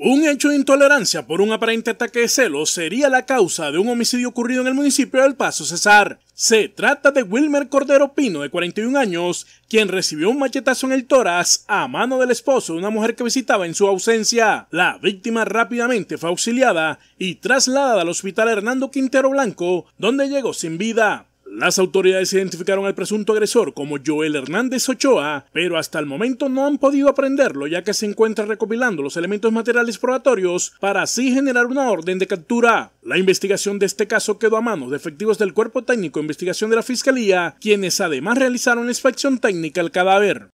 Un hecho de intolerancia por un aparente ataque de celos sería la causa de un homicidio ocurrido en el municipio del Paso Cesar. Se trata de Wilmer Cordero Pino, de 41 años, quien recibió un machetazo en el tórax a mano del esposo de una mujer que visitaba en su ausencia. La víctima rápidamente fue auxiliada y trasladada al hospital Hernando Quintero Blanco, donde llegó sin vida. Las autoridades identificaron al presunto agresor como Joel Hernández Ochoa, pero hasta el momento no han podido aprenderlo ya que se encuentra recopilando los elementos materiales probatorios para así generar una orden de captura. La investigación de este caso quedó a manos de efectivos del Cuerpo Técnico de Investigación de la Fiscalía, quienes además realizaron la inspección técnica al cadáver.